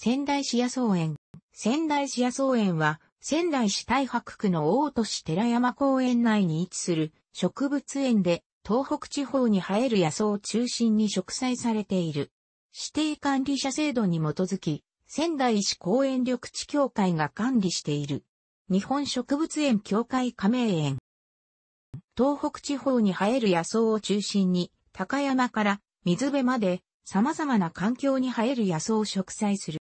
仙台市野草園。仙台市野草園は、仙台市太白区の大都市寺山公園内に位置する植物園で、東北地方に生える野草を中心に植栽されている。指定管理者制度に基づき、仙台市公園緑地協会が管理している。日本植物園協会加盟園。東北地方に生える野草を中心に、高山から水辺まで様々な環境に生える野草を植栽する。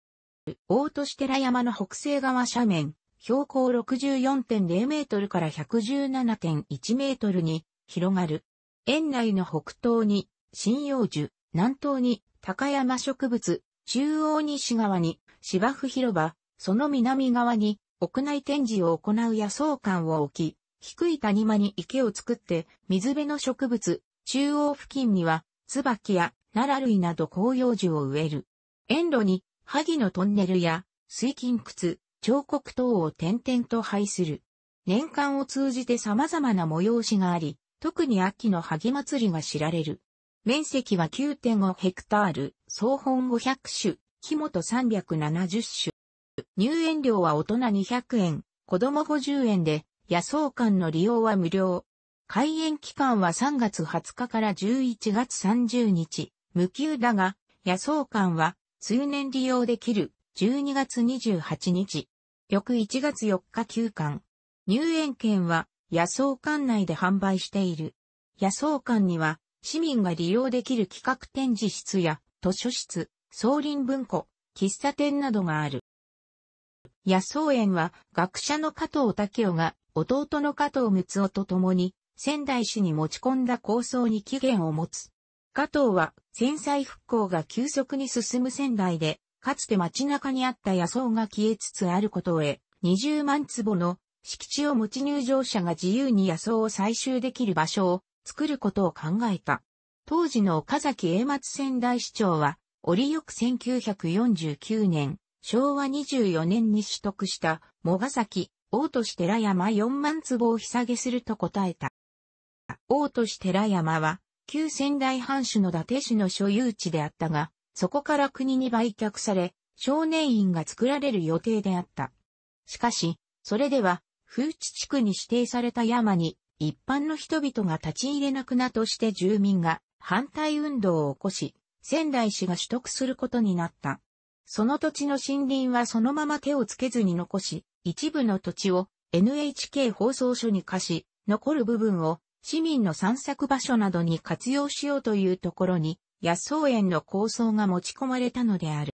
大都市寺山の北西側斜面、標高64.0メートルから117.1メートルに広がる。園内の北東に針葉樹、南東に高山植物、中央西側に芝生広場、その南側に屋内展示を行う野草館を置き、低い谷間に池を作って水辺の植物、中央付近には椿や奈良類など紅葉樹を植える。園路に萩のトンネルや水金窟、彫刻等を点々と廃する。年間を通じて様々な催しがあり、特に秋の萩祭りが知られる。面積は9.5ヘクタール、総本500種、木本370種。入園料は大人200円、子供50円で、野草館の利用は無料。開園期間は3月20日から11月30日、無給だが、野草館は通年利用できる12月28日、翌1月4日休館。入園券は野草館内で販売している。野草館には市民が利用できる企画展示室や図書室、総林文庫、喫茶店などがある。野草園は学者の加藤武雄が弟の加藤睦夫と共に仙台市に持ち込んだ構想に起源を持つ加藤は、戦災復興が急速に進む仙台で、かつて街中にあった野草が消えつつあることへ、20万坪の敷地を持ち入場者が自由に野草を採集できる場所を作ることを考えた。当時の岡崎英松仙台市長は、折よく1949年、昭和24年に取得した、もがさき、大市寺山4万坪を日下げすると答えた。大市寺山は、旧仙台藩主の伊達市の所有地であったが、そこから国に売却され、少年院が作られる予定であった。しかし、それでは、風地地区に指定された山に、一般の人々が立ち入れなくなとして住民が反対運動を起こし、仙台市が取得することになった。その土地の森林はそのまま手をつけずに残し、一部の土地を NHK 放送所に貸し、残る部分を市民の散策場所などに活用しようというところに、野草園の構想が持ち込まれたのである。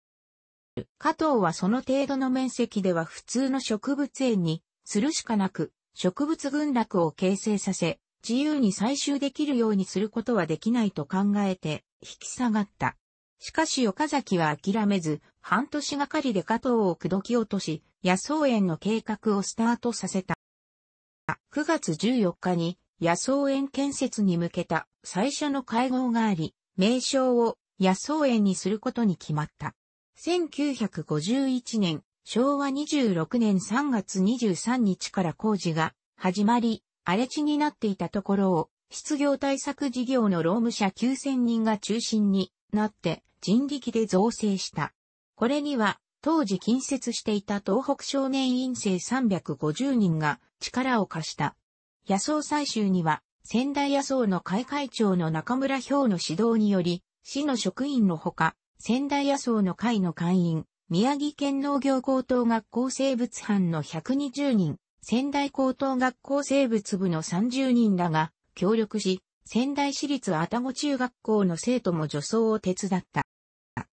加藤はその程度の面積では普通の植物園にするしかなく、植物群落を形成させ、自由に採集できるようにすることはできないと考えて引き下がった。しかし岡崎は諦めず、半年がかりで加藤を口説き落とし、野草園の計画をスタートさせた。9月14日に野草園建設に向けた最初の会合があり、名称を野草園にすることに決まった。1951年、昭和26年3月23日から工事が始まり、荒れ地になっていたところを、失業対策事業の労務者9000人が中心になって人力で造成した。これには、当時近接していた東北少年院生350人が力を貸した。野草採集には、仙台野草の会会長の中村氷の指導により、市の職員のほか、仙台野草の会の会員、宮城県農業高等学校生物班の120人、仙台高等学校生物部の30人らが協力し、仙台市立あたご中学校の生徒も助走を手伝った。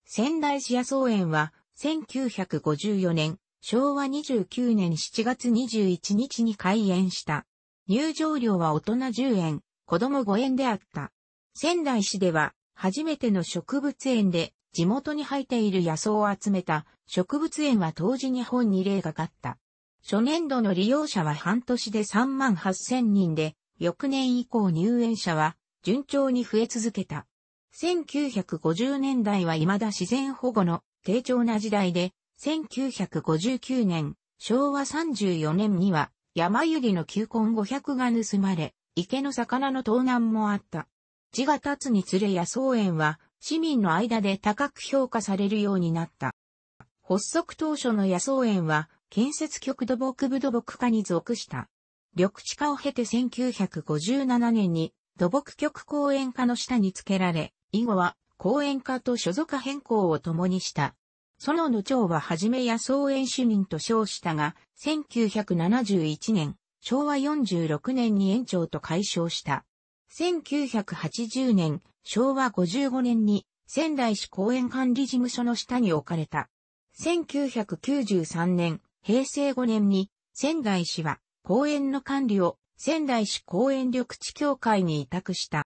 仙台市野草園は、1954年、昭和29年7月21日に開園した。入場料は大人10円、子供5円であった。仙台市では、初めての植物園で、地元に生えている野草を集めた植物園は当時日本に例がかった。初年度の利用者は半年で3万8000人で、翌年以降入園者は順調に増え続けた。1950年代は未だ自然保護の低調な時代で、1959年、昭和34年には山百合の球根500が盗まれ、池の魚の盗難もあった。字が立つにつれ野草園は市民の間で高く評価されるようになった。発足当初の野草園は建設局土木部土木課に属した。緑地化を経て1957年に土木局公園課の下につけられ、以後は公園課と所属変更を共にした。園の長ははじめ野草園主任と称したが、1971年、昭和46年に園長と解消した。1980年、昭和55年に仙台市公園管理事務所の下に置かれた。1993年、平成5年に仙台市は公園の管理を仙台市公園緑地協会に委託した。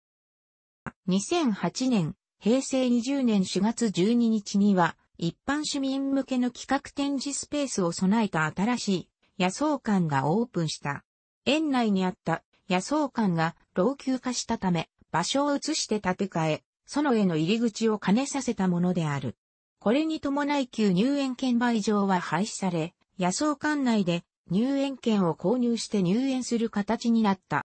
2008年、平成20年4月12日には一般市民向けの企画展示スペースを備えた新しい野草館がオープンした。園内にあった野草館が老朽化したため、場所を移して建て替え、園への入り口を兼ねさせたものである。これに伴い旧入園券売場は廃止され、野草館内で入園券を購入して入園する形になった。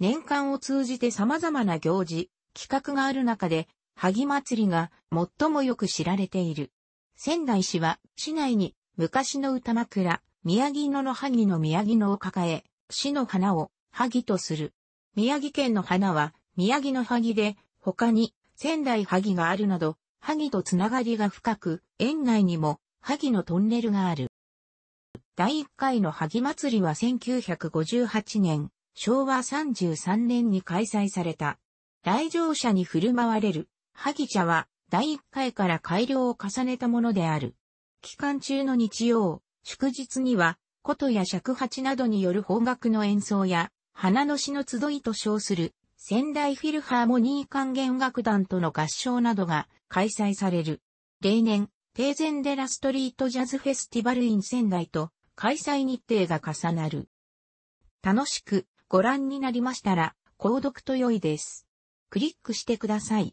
年間を通じて様々な行事、企画がある中で、萩祭りが最もよく知られている。仙台市は市内に昔の歌枕、宮城野の萩の宮城野を抱え、市の花を萩とする。宮城県の花は宮城の萩で、他に仙台萩があるなど、萩とつながりが深く、園内にも萩のトンネルがある。第1回の萩祭りは1958年、昭和33年に開催された。来場者に振る舞われる萩茶は第1回から改良を重ねたものである。期間中の日曜、祝日には、琴や尺八などによる方角の演奏や、花の詩の集いと称する、仙台フィルハーモニー管弦楽団との合唱などが開催される。例年、テーゼンデラストリートジャズフェスティバルイン仙台と開催日程が重なる。楽しくご覧になりましたら、購読と良いです。クリックしてください。